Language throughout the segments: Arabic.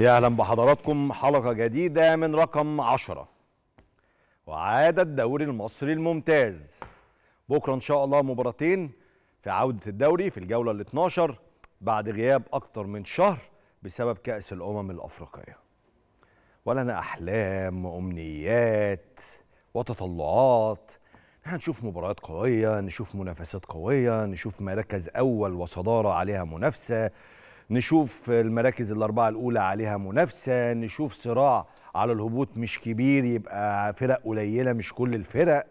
يا اهلا بحضراتكم حلقه جديده من رقم 10 وعاد الدوري المصري الممتاز بكره ان شاء الله مباراتين في عوده الدوري في الجوله ال 12 بعد غياب اكتر من شهر بسبب كاس الامم الافريقيه ولا انا احلام وامنيات وتطلعات هنشوف مباريات قويه نشوف منافسات قويه نشوف مراكز اول وصداره عليها منافسه نشوف المراكز الأربعة الأولى عليها منافسة نشوف صراع على الهبوط مش كبير يبقى فرق قليلة مش كل الفرق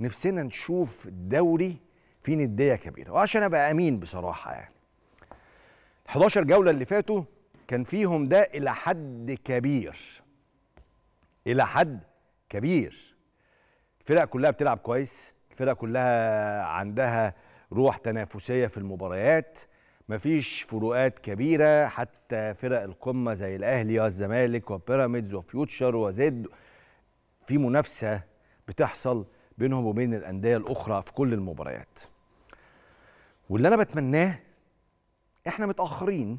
نفسنا نشوف دوري فيه ندية كبيرة وعشان أبقى أمين بصراحة يعني 11 جولة اللي فاتوا كان فيهم ده إلى حد كبير إلى حد كبير الفرق كلها بتلعب كويس الفرق كلها عندها روح تنافسية في المباريات مفيش فروقات كبيره حتى فرق القمه زي الاهلي والزمالك وبيراميدز وفيوتشر وزد في منافسه بتحصل بينهم وبين الانديه الاخرى في كل المباريات واللي انا بتمناه احنا متاخرين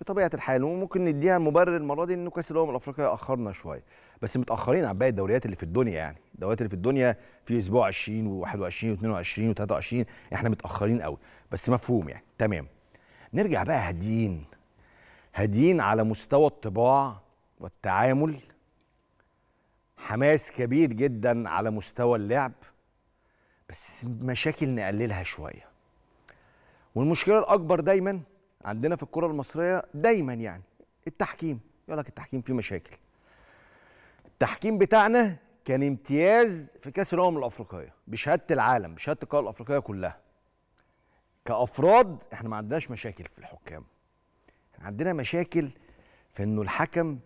بطبيعه الحال وممكن نديها مبرر المره دي انه كاس الامم الافريقيه اخرنا شويه بس متاخرين عن باقي الدوريات اللي في الدنيا يعني الدوريات اللي في الدنيا في اسبوع 20 و21 و22 و23 احنا متاخرين قوي بس مفهوم يعني تمام نرجع بقى هاديين هاديين على مستوى الطباع والتعامل حماس كبير جدا على مستوى اللعب بس مشاكل نقللها شويه والمشكله الاكبر دايما عندنا في الكره المصريه دايما يعني التحكيم يقول لك التحكيم فيه مشاكل التحكيم بتاعنا كان امتياز في كاس الامم الافريقيه بشهاده العالم بشهاده القاره الافريقيه كلها كافراد احنا ما عندناش مشاكل في الحكام احنا عندنا مشاكل في انه الحكم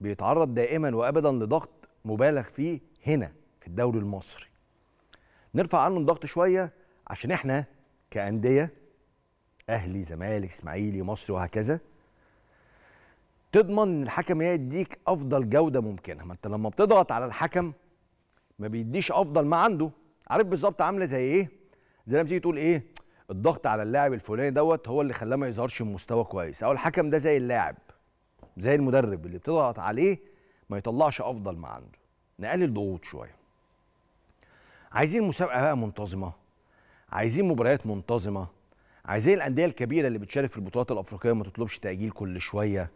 بيتعرض دائما وابدا لضغط مبالغ فيه هنا في الدوري المصري نرفع عنه الضغط شويه عشان احنا كانديه اهلي زمالك اسماعيلي مصري وهكذا تضمن ان الحكم يديك افضل جوده ممكنه ما انت لما بتضغط على الحكم ما بيديش افضل ما عنده عارف بالظبط عامله زي ايه زي لما تيجي تقول ايه الضغط على اللاعب الفلاني دوت هو اللي خلاه ما يظهرش بمستوى كويس او الحكم ده زي اللاعب زي المدرب اللي بتضغط عليه ما يطلعش افضل ما عنده نقلل ضغوط شويه عايزين مسابقه بقى منتظمه عايزين مباريات منتظمه عايزين الانديه الكبيره اللي بتشارك في البطولات الافريقيه ما تطلبش تاجيل كل شويه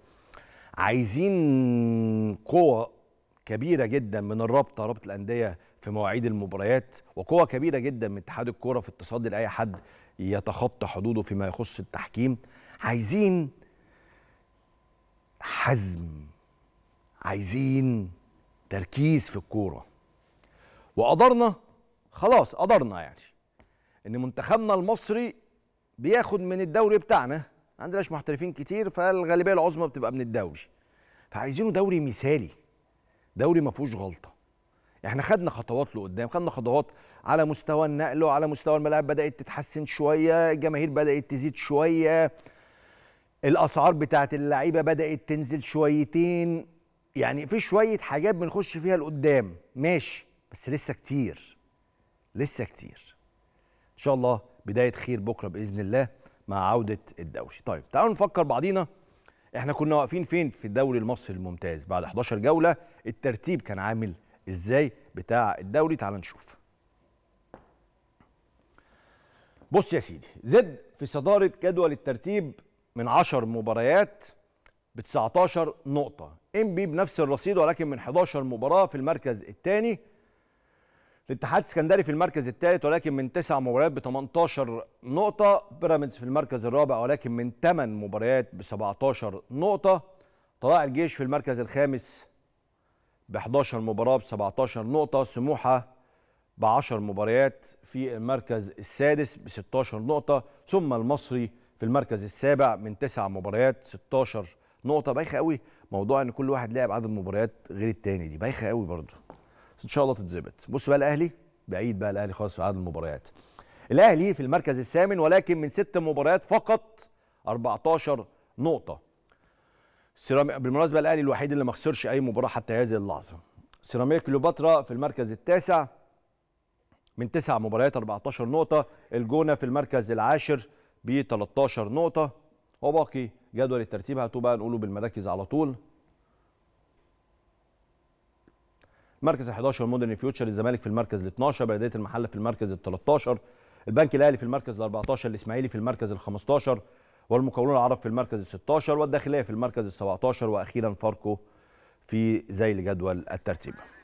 عايزين قوه كبيره جدا من الرابطه رابطه الانديه في مواعيد المباريات وقوه كبيره جدا من اتحاد الكوره في التصدي لاي حد يتخطى حدوده فيما يخص التحكيم عايزين حزم عايزين تركيز في الكوره وقدرنا خلاص قدرنا يعني ان منتخبنا المصري بياخد من الدوري بتاعنا عندناش محترفين كتير فالغالبيه العظمى بتبقى من الدوري فعايزينه دوري مثالي دوري ما فيهوش غلطه احنا خدنا خطوات لقدام خدنا خطوات على مستوى النقل وعلى مستوى الملاعب بدات تتحسن شويه الجماهير بدات تزيد شويه الاسعار بتاعه اللعيبه بدات تنزل شويتين يعني في شويه حاجات بنخش فيها لقدام ماشي بس لسه كتير لسه كتير ان شاء الله بدايه خير بكره باذن الله مع عوده الدوري طيب تعالوا نفكر بعضينا احنا كنا واقفين فين في الدوري المصري الممتاز بعد 11 جوله الترتيب كان عامل ازاي بتاع الدوري تعال نشوف بص يا سيدي زد في صدارة جدول الترتيب من 10 مباريات ب 19 نقطة ام بي بنفس الرصيد ولكن من 11 مباراة في المركز الثاني الاتحاد السكندري في المركز الثالث ولكن من 9 مباريات ب 18 نقطة بيراميدز في المركز الرابع ولكن من 8 مباريات ب 17 نقطة طلائع الجيش في المركز الخامس ب 11 مباراه ب 17 نقطه سموحه ب 10 مباريات في المركز السادس ب 16 نقطه ثم المصري في المركز السابع من تسع مباريات 16 نقطه بايخه قوي موضوع ان كل واحد لعب عدد مباريات غير التاني دي بايخه قوي برضه بس ان شاء الله تتظبط بص بقى الاهلي بعيد بقى الاهلي خالص في عدد المباريات الاهلي في المركز الثامن ولكن من ست مباريات فقط 14 نقطه سيرامي... بالمناسبه الاهلي الوحيد اللي ما خسرش اي مباراه حتى هذه اللحظه سيراميكا كليوباترا في المركز التاسع من تسع مباريات 14 نقطه الجونه في المركز العاشر ب 13 نقطه وباقي جدول الترتيب هاتوا بقى نقوله بالمراكز على طول مركز 11 مودرن فيوتشر الزمالك في المركز ال 12 بلديه المحله في المركز ال 13 البنك الاهلي في المركز ال 14 الاسماعيلي في المركز ال 15 والمقاولون العرب في المركز ال 16 والداخليه في المركز ال 17 واخيرا فاركو في زي الجدول الترتيب